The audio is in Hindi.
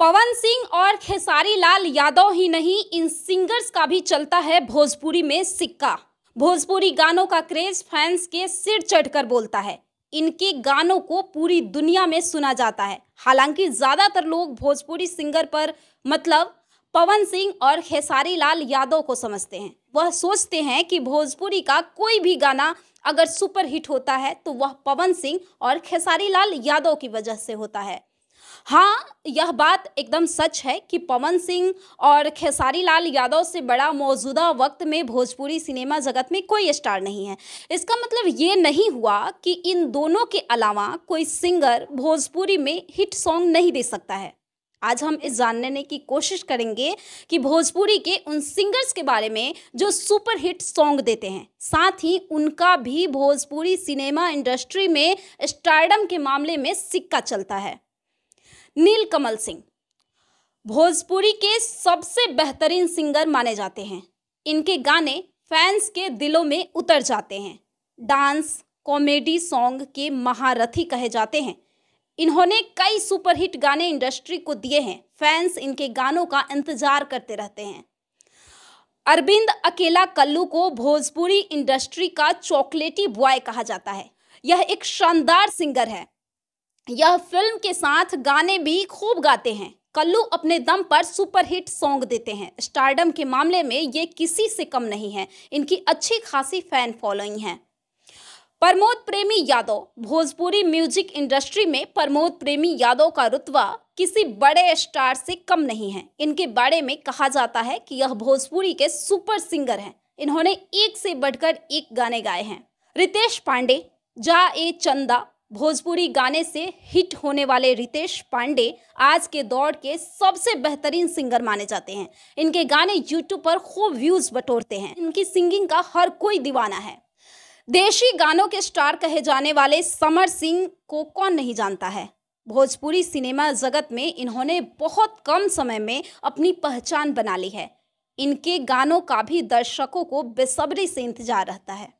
पवन सिंह और खेसारी लाल यादव ही नहीं इन सिंगर्स का भी चलता है भोजपुरी में सिक्का भोजपुरी गानों का क्रेज फैंस के सिर चढ़कर बोलता है इनके गानों को पूरी दुनिया में सुना जाता है हालांकि ज़्यादातर लोग भोजपुरी सिंगर पर मतलब पवन सिंह और खेसारी लाल यादव को समझते हैं वह सोचते हैं कि भोजपुरी का कोई भी गाना अगर सुपरहिट होता है तो वह पवन सिंह और खेसारी लाल यादव की वजह से होता है हाँ यह बात एकदम सच है कि पवन सिंह और खेसारी लाल यादव से बड़ा मौजूदा वक्त में भोजपुरी सिनेमा जगत में कोई स्टार नहीं है इसका मतलब ये नहीं हुआ कि इन दोनों के अलावा कोई सिंगर भोजपुरी में हिट सॉन्ग नहीं दे सकता है आज हम इस जानने की कोशिश करेंगे कि भोजपुरी के उन सिंगर्स के बारे में जो सुपर हिट सॉन्ग देते हैं साथ ही उनका भी भोजपुरी सिनेमा इंडस्ट्री में स्टारडम के मामले में सिक्का चलता है नील कमल सिंह भोजपुरी के सबसे बेहतरीन सिंगर माने जाते हैं इनके गाने फैंस के दिलों में उतर जाते हैं डांस कॉमेडी सॉन्ग के महारथी कहे जाते हैं इन्होंने कई सुपरहिट गाने इंडस्ट्री को दिए हैं फैंस इनके गानों का इंतजार करते रहते हैं अरविंद अकेला कल्लू को भोजपुरी इंडस्ट्री का चॉकलेटी बॉय कहा जाता है यह एक शानदार सिंगर है यह फिल्म के साथ गाने भी खूब गाते हैं कल्लू अपने दम पर सुपरहिट सॉन्ग देते हैं स्टारडम के मामले में ये किसी से कम नहीं है इनकी अच्छी खासी फैन फॉलोइंग है प्रमोद प्रेमी यादव भोजपुरी म्यूजिक इंडस्ट्री में प्रमोद प्रेमी यादव का रुतवा किसी बड़े स्टार से कम नहीं है इनके बारे में कहा जाता है कि यह भोजपुरी के सुपर सिंगर हैं इन्होंने एक से बढ़कर एक गाने गाए हैं रितेश पांडे जा ए चंदा भोजपुरी गाने से हिट होने वाले रितेश पांडे आज के दौर के सबसे बेहतरीन सिंगर माने जाते हैं इनके गाने यूट्यूब पर खूब व्यूज बटोरते हैं इनकी सिंगिंग का हर कोई दीवाना है देशी गानों के स्टार कहे जाने वाले समर सिंह को कौन नहीं जानता है भोजपुरी सिनेमा जगत में इन्होंने बहुत कम समय में अपनी पहचान बना ली है इनके गानों का भी दर्शकों को बेसब्री से इंतजार रहता है